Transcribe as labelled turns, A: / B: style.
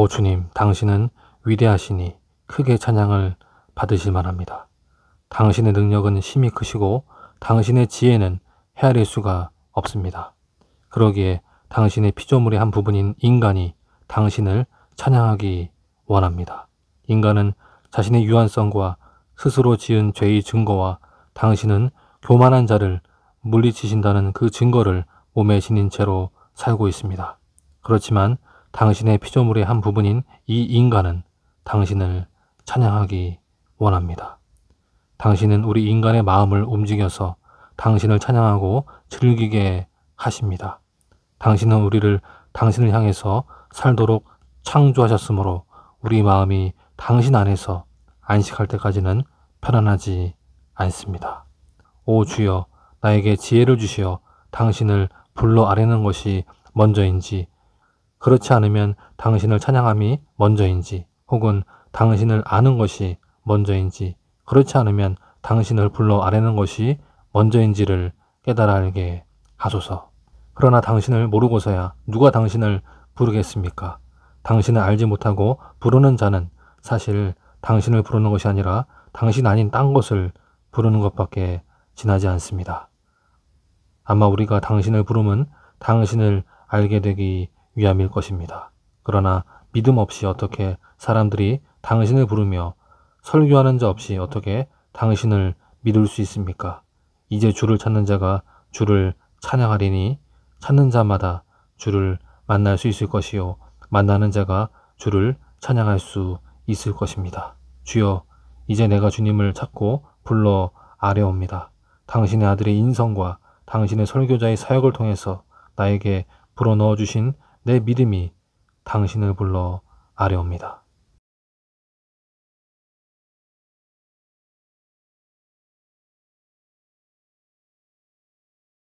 A: 오 주님, 당신은 위대하시니 크게 찬양을 받으실 만합니다. 당신의 능력은 심히 크시고 당신의 지혜는 헤아릴 수가 없습니다. 그러기에 당신의 피조물의 한 부분인 인간이 당신을 찬양하기 원합니다. 인간은 자신의 유한성과 스스로 지은 죄의 증거와 당신은 교만한 자를 물리치신다는 그 증거를 몸에 지닌 채로 살고 있습니다. 그렇지만 당신의 피조물의 한 부분인 이 인간은 당신을 찬양하기 원합니다. 당신은 우리 인간의 마음을 움직여서 당신을 찬양하고 즐기게 하십니다. 당신은 우리를 당신을 향해서 살도록 창조하셨으므로 우리 마음이 당신 안에서 안식할 때까지는 편안하지 않습니다. 오 주여, 나에게 지혜를 주시어 당신을 불러 아래는 것이 먼저인지 그렇지 않으면 당신을 찬양함이 먼저인지 혹은 당신을 아는 것이 먼저인지 그렇지 않으면 당신을 불러 아래는 것이 먼저인지를 깨달아 알게 하소서. 그러나 당신을 모르고서야 누가 당신을 부르겠습니까? 당신을 알지 못하고 부르는 자는 사실 당신을 부르는 것이 아니라 당신 아닌 딴 것을 부르는 것밖에 지나지 않습니다. 아마 우리가 당신을 부르면 당신을 알게 되기 위함일 것입니다. 그러나 믿음 없이 어떻게 사람들이 당신을 부르며 설교하는 자 없이 어떻게 당신을 믿을 수 있습니까? 이제 주를 찾는 자가 주를 찬양하리니 찾는 자마다 주를 만날 수 있을 것이요 만나는 자가 주를 찬양할 수 있을 것입니다. 주여 이제 내가 주님을 찾고 불러 아뢰옵니다. 당신의 아들의 인성과 당신의 설교자의 사역을 통해서 나에게 불어넣어 주신 내 믿음이 당신을 불러 아려옵니다